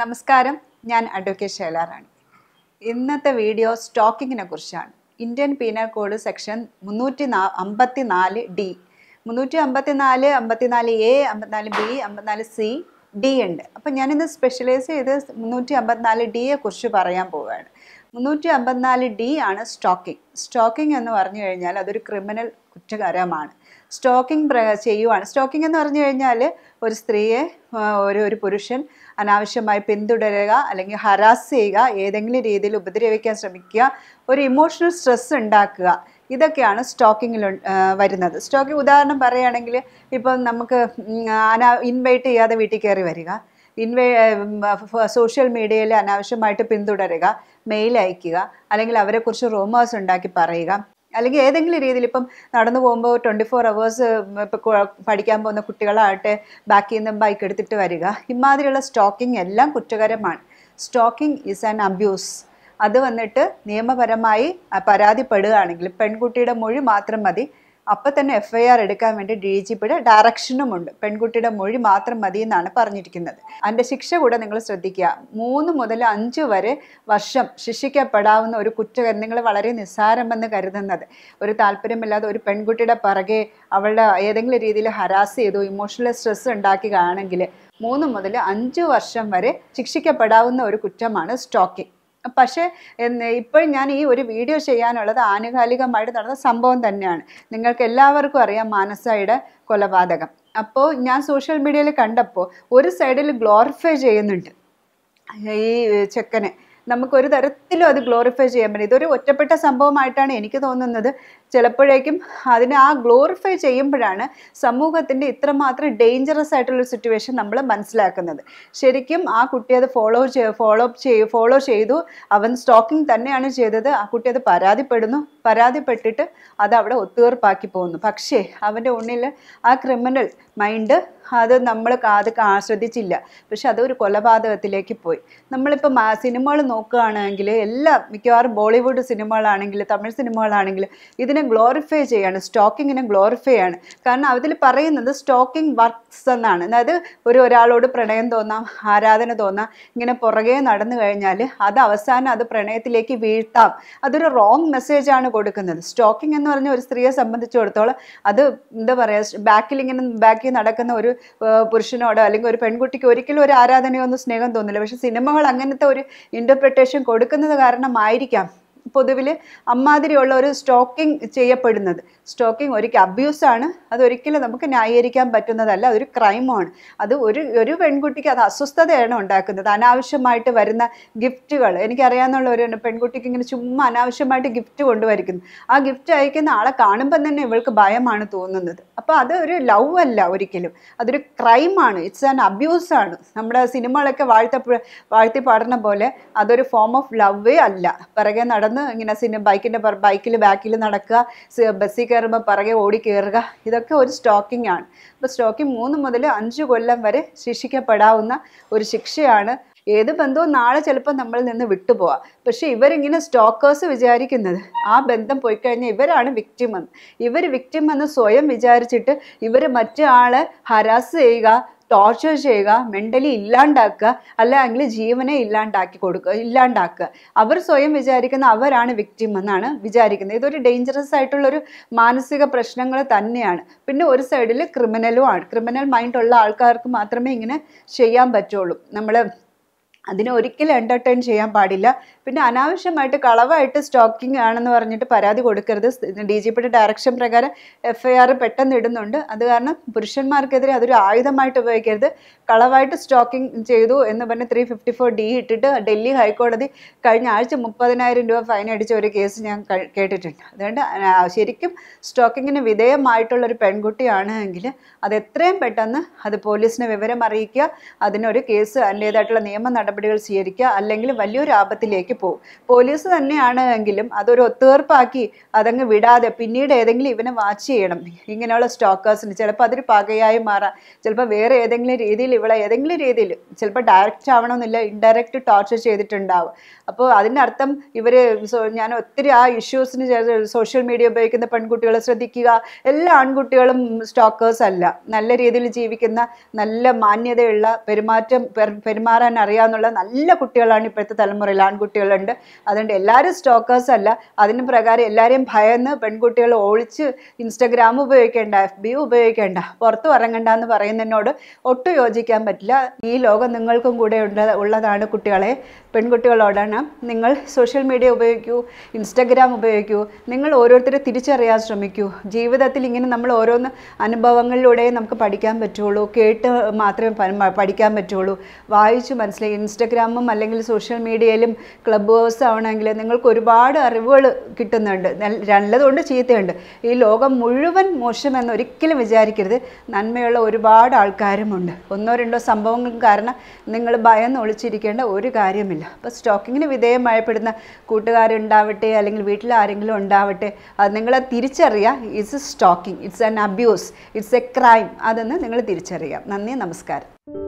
നമസ്കാരം ഞാൻ അഡ്വക്കേറ്റ് ശൈലാറാണി ഇന്നത്തെ വീഡിയോ സ്റ്റോക്കിങ്ങിനെ കുറിച്ചാണ് ഇന്ത്യൻ പീനൽ കോഡ് സെക്ഷൻ മുന്നൂറ്റി നാ അമ്പത്തി നാല് ഡി മുന്നൂറ്റി അമ്പത്തി നാല് അമ്പത്തി നാല് എ അമ്പത്തിനാല് ബി അമ്പത്തിനാല് സി ഡി ഉണ്ട് അപ്പം ഞാനിന്ന് സ്പെഷ്യലൈസ് ചെയ്ത് മുന്നൂറ്റി അമ്പത്തിനാല് ഡിയെ കുറിച്ച് പറയാൻ പോവുകയാണ് മുന്നൂറ്റി അമ്പത്തിനാല് ഡി ആണ് സ്റ്റോക്കിംഗ് സ്റ്റോക്കിംഗ് എന്ന് പറഞ്ഞു കഴിഞ്ഞാൽ അതൊരു ക്രിമിനൽ കുറ്റകരമാണ് സ്റ്റോക്കിംഗ് പ്ര ചെയ്യുവാണ് സ്റ്റോക്കിംഗ് എന്ന് പറഞ്ഞു കഴിഞ്ഞാൽ ഒരു സ്ത്രീയെ ഒരു ഒരു പുരുഷൻ അനാവശ്യമായി പിന്തുടരുക അല്ലെങ്കിൽ ഹരാസ് ചെയ്യുക ഏതെങ്കിലും രീതിയിൽ ഉപദ്രവിക്കാൻ ശ്രമിക്കുക ഒരു ഇമോഷണൽ സ്ട്രെസ് ഉണ്ടാക്കുക ഇതൊക്കെയാണ് സ്റ്റോക്കിങ്ങിൽ വരുന്നത് സ്റ്റോക്കിംഗ് ഉദാഹരണം പറയുകയാണെങ്കിൽ ഇപ്പം നമുക്ക് അനാ ഇൻവൈറ്റ് ചെയ്യാതെ വീട്ടിൽ കയറി വരിക ഇൻവേ സോഷ്യൽ മീഡിയയിൽ അനാവശ്യമായിട്ട് പിന്തുടരുക മെയിൽ അയക്കുക അല്ലെങ്കിൽ അവരെക്കുറിച്ച് റൂമേഴ്സ് ഉണ്ടാക്കി പറയുക അല്ലെങ്കിൽ ഏതെങ്കിലും രീതിയിൽ ഇപ്പം നടന്നു പോകുമ്പോൾ ട്വൻറ്റി ഫോർ അവേഴ്സ് പഠിക്കാൻ പോകുന്ന കുട്ടികളാകട്ടെ ബാക്കിൽ നിന്ന് ബൈക്ക് എടുത്തിട്ട് വരിക ഇമാതിരിയുള്ള സ്റ്റോക്കിംഗ് എല്ലാം കുറ്റകരമാണ് സ്റ്റോക്കിംഗ് ഈസ് ആൻ അബ്യൂസ് അത് വന്നിട്ട് നിയമപരമായി പരാതിപ്പെടുകയാണെങ്കിൽ പെൺകുട്ടിയുടെ മൊഴി മാത്രം മതി അപ്പം തന്നെ എഫ് ഐ ആർ എടുക്കാൻ വേണ്ടി ഡി ജി പിയുടെ ഡയറക്ഷനുമുണ്ട് പെൺകുട്ടിയുടെ മൊഴി മാത്രം മതി എന്നാണ് പറഞ്ഞിരിക്കുന്നത് അതിൻ്റെ ശിക്ഷ കൂടെ നിങ്ങൾ ശ്രദ്ധിക്കുക മൂന്ന് മുതൽ അഞ്ച് വരെ വർഷം ശിക്ഷിക്കപ്പെടാവുന്ന ഒരു കുറ്റകരം നിങ്ങൾ വളരെ നിസ്സാരമെന്ന് കരുതുന്നത് ഒരു താല്പര്യമില്ലാതെ ഒരു പെൺകുട്ടിയുടെ പിറകെ അവളുടെ ഏതെങ്കിലും രീതിയിൽ ഹരാസ് ചെയ്തു ഇമോഷണൽ സ്ട്രെസ് ഉണ്ടാക്കുകയാണെങ്കിൽ മൂന്ന് മുതൽ അഞ്ച് വർഷം വരെ ശിക്ഷിക്കപ്പെടാവുന്ന ഒരു കുറ്റമാണ് സ്റ്റോക്കിംഗ് പക്ഷേ ഇപ്പോൾ ഞാൻ ഈ ഒരു വീഡിയോ ചെയ്യാനുള്ളത് ആനുകാലികമായിട്ട് നടന്ന സംഭവം തന്നെയാണ് നിങ്ങൾക്ക് എല്ലാവർക്കും അറിയാം മാനസയുടെ കൊലപാതകം അപ്പോൾ ഞാൻ സോഷ്യൽ മീഡിയയിൽ കണ്ടപ്പോൾ ഒരു സൈഡിൽ ഗ്ലോറിഫൈ ചെയ്യുന്നുണ്ട് ഈ ചെക്കനെ നമുക്ക് ഒരു തരത്തിലും അത് ഗ്ലോറിഫൈ ചെയ്യാൻ പറ്റില്ല ഇതൊരു ഒറ്റപ്പെട്ട സംഭവമായിട്ടാണ് എനിക്ക് തോന്നുന്നത് ചിലപ്പോഴേക്കും അതിനെ ആ ഗ്ലോറിഫൈ ചെയ്യുമ്പോഴാണ് സമൂഹത്തിൻ്റെ ഇത്രമാത്രം ഡേഞ്ചറസ് ആയിട്ടുള്ള സിറ്റുവേഷൻ നമ്മൾ മനസ്സിലാക്കുന്നത് ശരിക്കും ആ കുട്ടി അത് ഫോളോ ഫോളോ അപ്പ് ചെയ്തു ഫോളോ ചെയ്തു അവൻ സ്റ്റോക്കിംഗ് തന്നെയാണ് ചെയ്തത് ആ കുട്ടി അത് പരാതിപ്പെടുന്നു പരാതിപ്പെട്ടിട്ട് അത് അവിടെ ഒത്തുതീർപ്പാക്കി പോകുന്നു പക്ഷേ അവൻ്റെ ഉള്ളിൽ ആ ക്രിമിനൽ മൈൻഡ് അത് നമ്മൾ അത് ആസ്വദിച്ചില്ല പക്ഷെ അതൊരു കൊലപാതകത്തിലേക്ക് പോയി നമ്മളിപ്പോൾ സിനിമകൾ നോക്കുകയാണെങ്കിൽ എല്ലാം മിക്കവാറും ബോളിവുഡ് സിനിമകളാണെങ്കിൽ തമിഴ് സിനിമകളാണെങ്കിൽ ഇതിനെ ഗ്ലോറിഫൈ ചെയ്യാണ് സ്റ്റോക്കിങ്ങിനെ ഗ്ലോറിഫൈ ആണ് കാരണം അതിൽ പറയുന്നത് സ്റ്റോക്കിംഗ് വർക്ക്സ് എന്നാണ് അതായത് ഒരു ഒരാളോട് പ്രണയം തോന്നാം ആരാധന തോന്നാം ഇങ്ങനെ പുറകെ നടന്നു കഴിഞ്ഞാൽ അത് അവസാനം അത് പ്രണയത്തിലേക്ക് വീഴ്ത്താം അതൊരു റോങ് മെസ്സേജാണ് കൊടുക്കുന്നത് സ്റ്റോക്കിംഗ് എന്ന് പറഞ്ഞ ഒരു സ്ത്രീയെ സംബന്ധിച്ചിടത്തോളം അത് എന്താ പറയുക ബാക്കിൽ ഇങ്ങനെ ബാക്കിൽ മനസ്സിലാക്കി നടക്കുന്ന ഒരു പുരുഷനോടോ അല്ലെങ്കിൽ ഒരു പെൺകുട്ടിക്ക് ഒരിക്കലും ഒരു ആരാധനയോ ഒന്നും സ്നേഹം തോന്നില്ല പക്ഷെ സിനിമകൾ അങ്ങനത്തെ ഒരു ഇൻ്റർപ്രിട്ടേഷൻ കൊടുക്കുന്നത് കാരണമായിരിക്കാം പൊതുവിൽ അമ്മാതിരിയുള്ള ഒരു സ്റ്റോക്കിംഗ് ചെയ്യപ്പെടുന്നത് സ്റ്റോക്കിംഗ് ഒരിക്കലും അബ്യൂസാണ് അതൊരിക്കലും നമുക്ക് ന്യായീകരിക്കാൻ പറ്റുന്നതല്ല അതൊരു ക്രൈമാണ് അത് ഒരു ഒരു പെൺകുട്ടിക്ക് അത് അസ്വസ്ഥതയാണ് ഉണ്ടാക്കുന്നത് അനാവശ്യമായിട്ട് വരുന്ന ഗിഫ്റ്റുകൾ എനിക്കറിയാവുന്ന ഒരു പെൺകുട്ടിക്ക് ഇങ്ങനെ ചുമ്മാ അനാവശ്യമായിട്ട് ഗിഫ്റ്റ് കൊണ്ടുവരിക്കുന്നു ആ ഗിഫ്റ്റ് അയക്കുന്ന ആളെ കാണുമ്പം തന്നെ ഇവൾക്ക് ഭയമാണ് തോന്നുന്നത് അപ്പോൾ അത് ഒരു ലവ് അല്ല ഒരിക്കലും അതൊരു ക്രൈമാണ് ഇറ്റ്സ് ആൻ അബ്യൂസാണ് നമ്മുടെ സിനിമകളൊക്കെ വാഴ്ത്ത വാഴ്ത്തി പാടുന്ന പോലെ അതൊരു ഫോം ഓഫ് ലവേ അല്ല പിറകെ നടന്നു നടന്ന് ഇങ്ങനെ സിനിമ ബൈക്കിൻ്റെ ബൈക്കിൽ ബാക്കിൽ നടക്കുക ബസ്സിൽ കയറുമ്പോൾ പിറകെ ഓടി കയറുക ഇതൊക്കെ ഒരു സ്റ്റോക്കിംഗ് ആണ് അപ്പോൾ സ്റ്റോക്കിംഗ് മൂന്ന് മുതൽ അഞ്ച് കൊല്ലം വരെ ശിക്ഷിക്കപ്പെടാവുന്ന ഒരു ശിക്ഷയാണ് ഏത് ബന്ധവും നാളെ ചിലപ്പോൾ നമ്മളിൽ നിന്ന് വിട്ടുപോകാം പക്ഷേ ഇവരിങ്ങനെ സ്റ്റോക്കേഴ്സ് വിചാരിക്കുന്നത് ആ ബന്ധം പോയി കഴിഞ്ഞാൽ ഇവരാണ് വിക്റ്റിം എന്ന് ഇവർ വിക്റ്റിം എന്ന് സ്വയം വിചാരിച്ചിട്ട് ഇവർ മറ്റേ ആളെ ഹരാസ് ചെയ്യുക ടോർച്ചർ ചെയ്യുക മെൻ്റലി ഇല്ലാണ്ടാക്കുക അല്ലെങ്കിൽ ജീവനെ ഇല്ലാണ്ടാക്കി കൊടുക്കുക ഇല്ലാണ്ടാക്കുക അവർ സ്വയം വിചാരിക്കുന്ന അവരാണ് വിക്റ്റിം എന്നാണ് വിചാരിക്കുന്നത് ഇതൊരു ഡേഞ്ചറസ് ആയിട്ടുള്ളൊരു മാനസിക പ്രശ്നങ്ങൾ തന്നെയാണ് പിന്നെ ഒരു സൈഡിൽ ക്രിമിനലും ആണ് ക്രിമിനൽ മൈൻഡുള്ള ആൾക്കാർക്ക് മാത്രമേ ഇങ്ങനെ ചെയ്യാൻ പറ്റുള്ളൂ നമ്മൾ അതിനെ ഒരിക്കലും എൻ്റർടൈൻ ചെയ്യാൻ പാടില്ല പിന്നെ അനാവശ്യമായിട്ട് കളവായിട്ട് സ്റ്റോക്കിംഗ് ആണെന്ന് പറഞ്ഞിട്ട് പരാതി കൊടുക്കരുത് ഡി ജി പിയുടെ ഡയറക്ഷൻ പ്രകാരം എഫ് ഐ ആർ പെട്ടെന്ന് ഇടുന്നുണ്ട് അത് കാരണം പുരുഷന്മാർക്കെതിരെ അതൊരു ആയുധമായിട്ട് ഉപയോഗിക്കരുത് കളവായിട്ട് സ്റ്റോക്കിംഗ് ചെയ്തു എന്ന് പറഞ്ഞ് ത്രീ ഫിഫ്റ്റി ഫോർ ഡി ഇട്ടിട്ട് ഡൽഹി ഹൈക്കോടതി കഴിഞ്ഞ ആഴ്ച മുപ്പതിനായിരം രൂപ ഫൈൻ അടിച്ച ഒരു കേസ് ഞാൻ കേട്ടിട്ടുണ്ട് അതുകൊണ്ട് ശരിക്കും സ്റ്റോക്കിങ്ങിന് വിധേയമായിട്ടുള്ള ഒരു പെൺകുട്ടിയാണ് എങ്കിൽ അത് എത്രയും പെട്ടെന്ന് അത് പോലീസിനെ വിവരം അറിയിക്കുക അതിനൊരു കേസ് അതിൻ്റെതായിട്ടുള്ള നിയമ നടപടികൾ സ്വീകരിക്കുക അല്ലെങ്കിൽ വലിയൊരു ആപത്തിലേക്ക് പോകും പോലീസ് തന്നെയാണ് എങ്കിലും അതൊരു ഒത്തുതീർപ്പാക്കി അതങ്ങ് വിടാതെ പിന്നീട് ഏതെങ്കിലും ഇവനെ വാച്ച് ചെയ്യണം ഇങ്ങനെയുള്ള സ്റ്റോക്കേഴ്സിന് ചിലപ്പോൾ അതൊരു പകയായി മാറാം ചിലപ്പോൾ വേറെ ഏതെങ്കിലും രീതിയിൽ ഇവളെ ഏതെങ്കിലും രീതിയിൽ ചിലപ്പോൾ ഡയറക്റ്റ് ആവണമെന്നില്ല ഇൻഡയറക്റ്റ് ടോർച്ചർ ചെയ്തിട്ടുണ്ടാവും അപ്പോൾ അതിൻ്റെ അർത്ഥം ഇവർ ഞാൻ ഒത്തിരി ആ ഇഷ്യൂസിന് സോഷ്യൽ മീഡിയ ഉപയോഗിക്കുന്ന പെൺകുട്ടികളെ ശ്രദ്ധിക്കുക എല്ലാ ആൺകുട്ടികളും സ്റ്റോക്കേഴ്സ് അല്ല നല്ല രീതിയിൽ ജീവിക്കുന്ന നല്ല മാന്യതയുള്ള പെരുമാറ്റം പെരുമാറാൻ അറിയാവുന്ന ഉള്ള നല്ല കുട്ടികളാണ് ഇപ്പോഴത്തെ തലമുറയിൽ ആൺകുട്ടികളുണ്ട് അതുകൊണ്ട് എല്ലാവരും സ്റ്റോക്കേഴ്സ് അല്ല അതിന് പ്രകാരം എല്ലാവരെയും ഭയന്ന് പെൺകുട്ടികൾ ഒളിച്ച് ഇൻസ്റ്റഗ്രാം ഉപയോഗിക്കേണ്ട എഫ് ബി ഉപയോഗിക്കേണ്ട പുറത്ത് ഇറങ്ങണ്ട എന്ന് പറയുന്നതിനോട് ഒട്ടും യോജിക്കാൻ പറ്റില്ല ഈ ലോകം നിങ്ങൾക്കും കൂടെ ഉള്ളതാണ് കുട്ടികളെ പെൺകുട്ടികളോടാണ് നിങ്ങൾ സോഷ്യൽ മീഡിയ ഉപയോഗിക്കൂ ഇൻസ്റ്റഗ്രാം ഉപയോഗിക്കൂ നിങ്ങൾ ഓരോരുത്തരെ തിരിച്ചറിയാൻ ശ്രമിക്കൂ ജീവിതത്തിൽ ഇങ്ങനെ നമ്മൾ ഓരോന്ന് അനുഭവങ്ങളിലൂടെ നമുക്ക് പഠിക്കാൻ പറ്റുള്ളൂ കേട്ട് മാത്രമേ പഠിക്കാൻ പറ്റുള്ളൂ വായിച്ച് മനസ്സിലായി ഇൻസ്റ്റഗ്രാമും അല്ലെങ്കിൽ സോഷ്യൽ മീഡിയയിലും ക്ലബ് ഹൗസ് ആവണമെങ്കിൽ നിങ്ങൾക്ക് ഒരുപാട് അറിവുകൾ കിട്ടുന്നുണ്ട് നല്ലതുകൊണ്ട് ചീത്തയുണ്ട് ഈ ലോകം മുഴുവൻ മോശമെന്ന് ഒരിക്കലും വിചാരിക്കരുത് നന്മയുള്ള ഒരുപാട് ആൾക്കാരുമുണ്ട് ഒന്നോ രണ്ടോ സംഭവങ്ങൾ കാരണം നിങ്ങൾ ഭയം ഒളിച്ചിരിക്കേണ്ട ഒരു കാര്യമില്ല ഉണ്ടാവില്ല അപ്പോൾ സ്റ്റോക്കിങ്ങിന് വിധേയമായപ്പെടുന്ന കൂട്ടുകാരുണ്ടാവട്ടെ അല്ലെങ്കിൽ വീട്ടിൽ ആരെങ്കിലും ഉണ്ടാവട്ടെ അത് നിങ്ങൾ തിരിച്ചറിയുക it's stalking it's an abuse it's a crime അതെന്ന് നിങ്ങൾ തിരിച്ചറിയുക നന്ദി നമസ്കാരം